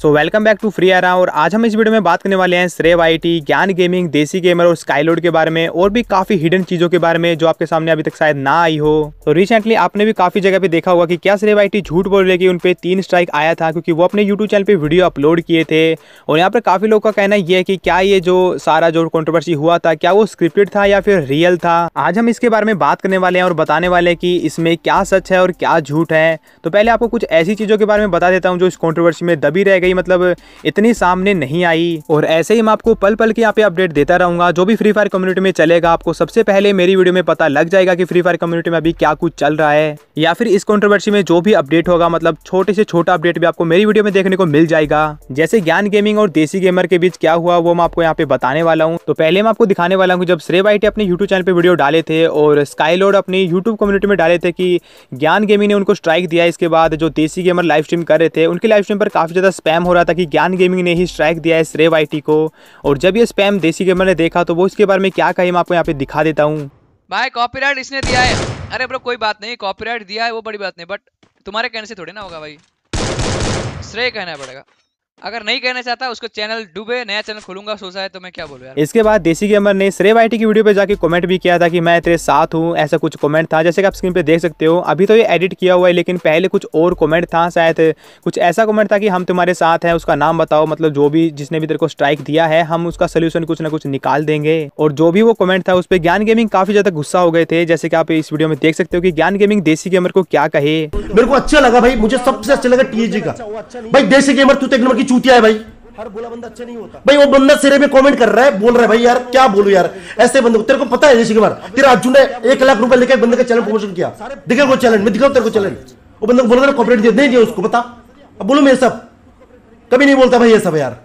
so welcome back to free आरा और आज हम इस वीडियो में बात करने वाले हैं श्रेव आईटी ज्ञान गेमिंग देसी गेमर और स्काईलोड के बारे में और भी काफी हिडन चीजों के बारे में जो आपके सामने अभी तक शायद ना आई हो तो रिसेंटली आपने भी काफी जगह पे देखा होगा कि क्या श्रेव आई झूठ बोल रहे की उनपे तीन स्ट्राइक आया था क्योंकि वो अपने यूट्यूब चैनल पर वीडियो अपलोड किए थे और यहाँ पर काफी लोगों का कहना यह है कि क्या ये जो सारा जो कॉन्ट्रोवर्सी हुआ था क्या वो स्क्रिप्टेड था या फिर रियल था आज हम इसके बारे में बात करने वाले हैं और बताने वाले की इसमें क्या सच है और क्या झूठ है तो पहले आपको कुछ ऐसी चीजों के बारे में बता देता हूँ जो इस कॉन्ट्रोवर्सी में दबी रहेगा गई मतलब इतनी सामने नहीं आई और ऐसे ही मैं आपको पल पल के यहाँ पे अपडेट देता रहूंगा जो भी फ्री फायर कम्युनिटी में चलेगा आपको सबसे पहले मेरी वीडियो में पता लग जाएगा कि फ्री फायर कम्युनिटी में अभी क्या कुछ चल रहा है या फिर इस कॉन्ट्रोवर्सी में जो भी अपडेट होगा मतलब छोटे से छोटा अपडेट भी आपको मेरी वीडियो में देखने को मिल जाएगा जैसे ज्ञान गेमिंग और देसी गेमर के बीच क्या हुआ वो मैं आपको यहाँ पे बताने वाला हूँ तो पहले मैं आपको दिखाने वाला हूँ जब श्रे आई अपने यूट्यूब चैनल पर वीडियो डाले थे और स्काईलोड अपनी यूट्यूब कम्युनिटी में डाले थे कि ज्ञान गेमिंग ने उनको स्ट्राइक दिया इसके बाद जो देसी गेमर लाइव स्ट्रीम कर रहे थे उनके लाइव स्ट्रीम पर काफी ज्यादा स्पैम हो रहा था कि ज्ञान गेमिंग ने ही स्ट्राइक दिया है श्रेव आई को और जब ये स्पैम देसी गेमर ने देखा तो वो इसके बारे में क्या कहे मैं आपको यहाँ पे दिखा देता हूँ भाई कॉपीराइट इसने दिया है अरे ब्रो कोई बात नहीं कॉपीराइट दिया है वो बड़ी बात नहीं बट तुम्हारे कहने से थोड़ी ना होगा भाई श्रेय कहना पड़ेगा अगर नहीं कहना चाहता उसको चैनल डूबे नया चैनल खोलूंगा सोचा है तो मैं क्या बोलूँ इसके बाद देसी गेमर ने श्रेव आई की वीडियो पे जाके कमेंट भी किया था कि मैं तेरे साथ हूँ ऐसा कुछ कमेंट था जैसे कि आप स्क्रीन पे देख सकते हो अभी तो ये एडिट किया हुआ है लेकिन पहले कुछ और कमेंट था शायद कुछ ऐसा कमेंट था कि हम तुम्हारे साथ हैं उसका नाम बताओ मतलब जो भी जिसने भी तेरे को स्ट्राइक दिया है हम उसका सोल्यूशन कुछ ना कुछ निकाल देंगे और जो भी वो कॉमेंट था उस पर ज्ञान गेमिंग काफी ज्यादा गुस्सा हो गए थे जैसे कि आप इस वीडियो में देख सकते हो कि ज्ञान गेमिंग देसी गेमर को क्या कहे मेरे को अच्छा लगा भाई मुझे सबसे अच्छा लगा टीएजी का भाई देसी गेमर तू तो एक की चूतिया है भाई हर बोला बंदा अच्छा नहीं होता भाई वो बंदा सिरे में कमेंट कर रहा है बोल रहा है भाई यार क्या बोलू यार ऐसे बंदे को तेरे को पता है जैसे तेरा अर्जुन ने एक लाख रुपए लेकर बंदे का चैनल प्रमोशन किया दिखे वो चैलेंज मैं दिखाऊ तेरे को चैलेंज वो बंदा बोल रहा है कॉपरेट दिया नहीं दिया उसको पता अब बोलो मैं सब कभी नहीं बोलता भाई ये सब यार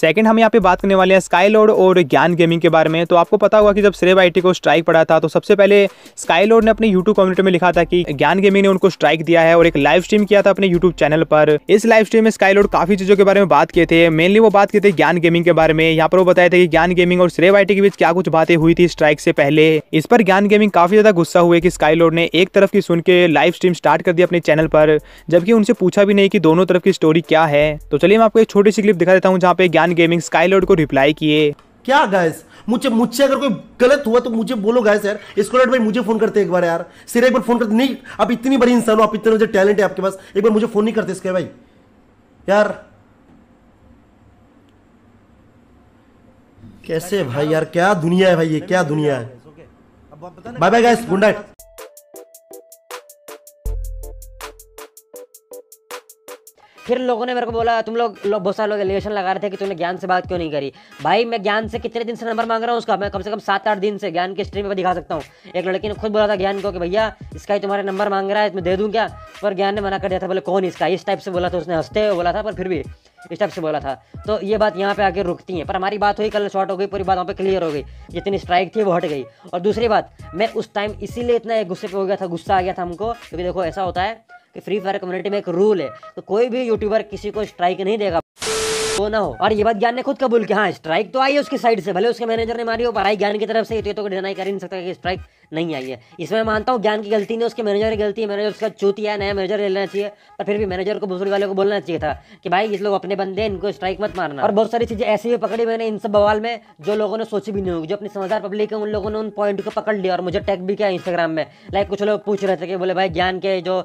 सेकंड हम यहाँ पे बात करने वाले हैं स्काईलोड और ज्ञान गेमिंग के बारे में तो आपको पता होगा कि जब सिरेब आईटी को स्ट्राइक पड़ा था तो सबसे पहले स्काईलोड ने अपने यूट्यूब कम्युनिटी में लिखा था कि ज्ञान गेमिंग ने उनको स्ट्राइक दिया है और एक लाइव स्ट्रीम किया था अपने यूट्यूब चैनल पर इस लाइव स्ट्रीम में स्काईलोड काफी चीजों के बारे में बात किए थे मेनली वो बात किए थे ज्ञान गेमिंग के बारे में यहाँ पर वो बताया था कि ज्ञान गेमिंग और सिरेब आईटी के बीच क्या कुछ बातें हुई थी स्ट्राइक से पहले इस पर ज्ञान गेमिंग काफी ज्यादा गुस्सा हुए कि स्काईलोड ने एक तरफ की सुन के लाइव स्ट्रीम स्टार्ट कर दी अपने चैनल पर जबकि उनसे पूछा भी नहीं कि दोनों तरफ की स्टोरी क्या है तो चलिए मैं आपको एक छोटी सी क्लिप दिखा देता हूँ जहाँ पे रियान गेमिंग स्काईलोड को रिप्लाई किए क्या गाइस मुझे मुझसे अगर कोई गलत हुआ तो मुझे बोलो गाइस यार स्कॉलर भाई मुझे फोन करते एक बार यार सिर्फ एक बार फोन करते नहीं आप इतनी बड़ी इंसान हो आप इतने मुझे टैलेंट है आपके पास एक बार मुझे फोन नहीं करते इसके भाई यार कैसे भाई यार क्या दुनिया है भाई ये क्या दुनिया है bye bye guys good night फिर लोगों ने मेरे को बोला तुम लोग लो, बहुत सारे लोग एलिगेशन लगा रहे थे कि तुमने ज्ञान से बात क्यों नहीं करी भाई मैं ज्ञान से कितने दिन से नंबर मांग रहा हूँ उसका मैं कम से कम सात आठ दिन से ज्ञान की स्ट्रीम में दिखा सकता हूँ एक लड़की ने खुद बोला था ज्ञान को कि भैया इसका ही तुम्हारे नंबर मांग रहा है इसमें दे दूँ क्या पर ज्ञान ने मना कर दिया था बोले कौन इसका इस टाइप से बोला था उसने हंसते हुए बोला था पर फिर भी इस टाइप से बोला था तो ये बात यहाँ पे आके रुकती है पर हमारी बात हुई कल शॉर्ट हो गई पूरी बात वहाँ पे क्लियर हो गई जितनी स्ट्राइक थी वो हट गई और दूसरी बात मैं उस टाइम इसीलिए इतना गुस्से पे हो गया था गुस्सा आ गया था हमको क्योंकि देखो ऐसा होता है कि फ्री फायर कम्युनिटी में एक रूल है तो कोई भी यूट्यूबर किसी को स्ट्राइक नहीं देगा वो ना हो और ये बात ज्ञान ने खुद कबूल किया हाँ स्ट्राइक तो आई है उसकी साइड से भले उसके मैनेजर ने मारी हो पर आई ज्ञान की तरफ से ये तो डिनाई कर ही नहीं सकता कि स्ट्राइक नहीं आई है इसमें मानता हूँ ज्ञान की गलती नहीं उसके मैनेजर की गलती है मैनेजर उसका चूती है नया मैनेजर ले लेना चाहिए पर फिर भी मैनेजर को बुजुर्ग वाले को बोलना चाहिए था कि भाई इस लोग अपने बंदे इनको स्ट्राइक मत मारना और बहुत सारी चीज़ें ऐसी भी पकड़ी मैंने इन सब बवाल में जो लोगों ने सोची भी नहीं होगी जो अपनी समझदार पब्लिक है उन लोगों ने उन पॉइंट को पकड़ लिया और मुझे टैग भी किया इंस्टाग्राम में लाइक कुछ लोग पूछ रहे थे कि बोले भाई ज्ञान के जो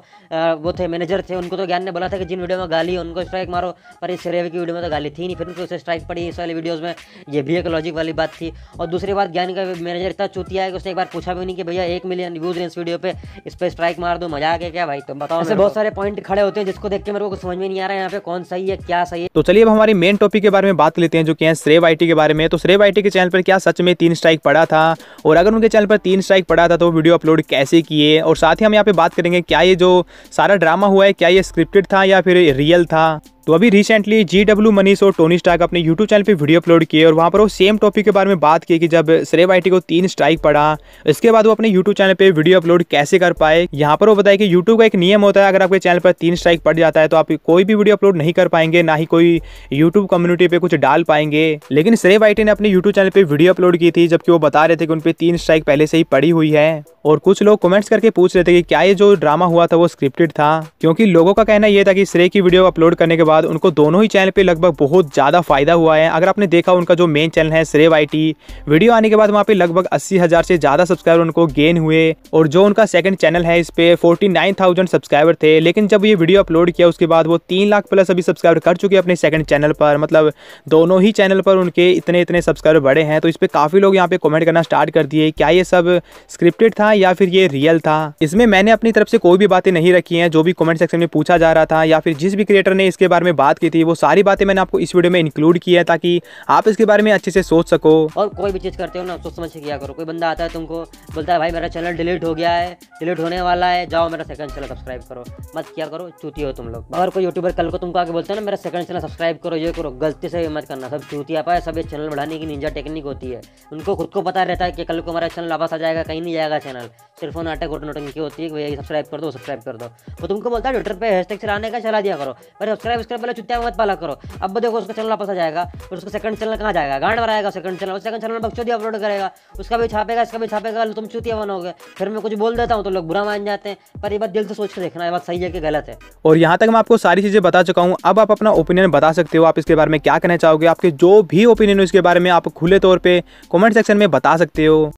वो थे मैनेजर थे उनको तो ज्ञान ने बोला था कि जिन वीडियो में गाली उनको स्ट्राइक मारो पर इस रेवे की वीडियो में तो गाली थी नहीं फिर उनको उसे स्ट्राइक पड़ी इस वाली वीडियोज़ में ये भी एक लॉजिक वाली बात थी और दूसरी बात ज्ञान का मैनेजर इतना चूतिया है कि उसने एक बार पूछा भी नहीं कि भैया एक मिलियन व्यूज इस वीडियो पे इस पर स्ट्राइक मार दो मजा आ गया क्या भाई तुम बताओ ऐसे बहुत सारे पॉइंट खड़े होते हैं जिसको देख के मेरे को समझ में नहीं आ रहा है यहाँ पे कौन सही है क्या सही है तो चलिए अब हमारे मेन टॉपिक के बारे में बात लेते हैं जो कि है श्रेव आई के बारे में तो श्रेव आई के चैनल पर क्या सच में तीन स्ट्राइक पड़ा था और अगर उनके चैनल पर तीन स्ट्राइक पड़ा था तो वीडियो अपलोड कैसे किए और साथ ही हम यहाँ पे बात करेंगे क्या ये जो सारा ड्रामा हुआ है क्या ये स्क्रिप्टेड था या फिर रियल था तो अभी रिसेंटली जी डब्ल्यू मनीष और टोनी स्टार्क अपने यूट्यूब चैनल पर वीडियो अपलोड किए और वहाँ पर वो सेम टॉपिक के बारे में बात की कि जब सरे वाइटी को तीन स्ट्राइक पड़ा इसके बाद वो अपने यूट्यूब चैनल पर वीडियो अपलोड कैसे कर पाए यहाँ पर वो बताया कि यूट्यूब का एक नियम होता है अगर आपके चैनल पर तीन स्ट्राइक पड़ जाता है तो आप कोई भी वीडियो अपलोड नहीं कर पाएंगे ना ही कोई यूट्यूब कम्युनिटी पर कुछ डाल पाएंगे लेकिन श्रेय आई ने अपने यूट्यूब चैनल पर वीडियो अपलोड की थी जबकि वो बता रहे थे कि उन पर तीन स्ट्राइक पहले से ही पड़ी हुई है और कुछ लोग कमेंट्स करके पूछ रहे थे कि क्या ये जो ड्रामा हुआ था वो स्क्रिप्टेड था क्योंकि लोगों का कहना यह था कि श्रेय की वीडियो अपलोड करने के बाद बाद उनको दोनों ही चैनल पे लगभग बहुत ज़्यादा फ़ायदा हुआ है अगर आपने देखा उनका जो मेन चैनल है श्रेव आई वीडियो आने के बाद वहाँ पे लगभग अस्सी हज़ार से ज़्यादा सब्सक्राइबर उनको गेन हुए और जो उनका सेकंड चैनल है इस पर फोर्टी सब्सक्राइबर थे लेकिन जब ये वीडियो अपलोड किया उसके बाद वो तीन लाख प्लस अभी सब्सक्राइबर कर चुके अपने सेकंड चैनल पर मतलब दोनों ही चैनल पर उनके इतने इतने सब्सक्राइबर बढ़े हैं तो इस पर काफ़ी लोग यहाँ पे कॉमेंट करना स्टार्ट कर दिए क्या ये सब स्क्रिप्टेड था या फिर ये रियल था इसमें मैंने अपनी तरफ से कोई भी बातें नहीं रखी हैं जो भी कॉमेंट सेक्शन में पूछा जा रहा था या फिर जिस भी क्रिएटर ने इसके बारे बारे में बात की थी वो सारी बातें मैंने आपको इस वीडियो में इंक्लूड किया है ताकि आप इसके बारे में अच्छे से सोच सको और कोई भी चीज़ करते हो ना सोच समझ के किया करो कोई बंदा आता है तुमको बोलता है भाई मेरा चैनल डिलीट हो गया है डिलीट होने वाला है जाओ मेरा सेकंड चैनल सब्सक्राइब करो मत क्या करो चूती हो तुम लोग अगर कोई यूट्यूबर कल को तुमको आगे बोलते ना मेरा सेकंड चैनल सब्सक्राइब करो ये करो गलती से मत करना सब चूती आ पाए सब ये चैनल बढ़ाने की निंजा टेक्निक होती है उनको खुद को पता रहता है कि कल को हमारा चैनल वापस आ जाएगा कहीं नहीं जाएगा चैनल सिर्फ वो गोट नोटिंग की होती है भैया सब्सक्राइब कर दो सब्सक्राइब कर दो वो तुमको बोलता है ट्विटर पर हैश टैग चलाने का चला दिया करो पर सब्सक्राइब उसके पहले चुत्या मत पाला करो अब देखो उसका चैनल वापस आ जाएगा फिर उसका सेकंड चैनल कहाँ जाएगा गांड बनाएगा सेकंड चैनल सेकंड चैनल बक्चोदी अपलोड करेगा उसका भी छापेगा इसका भी छापेगा तुम चुतिया बनोगे फिर मैं कुछ बोल देता हूँ तो लोग बुरा मान जाते हैं पर ये बात दिल से सोच के देखना है बात सही है कि गलत है और यहाँ तक मैं आपको सारी चीज़ें बता चुका हूँ अब आप अपना ओपिनियन बता सकते हो आप इसके बारे में क्या कहना चाहोगे आपके जो भी ओपिनियन हो इसके बारे में आप खुले तौर पर कॉमेंट सेक्शन में बता सकते हो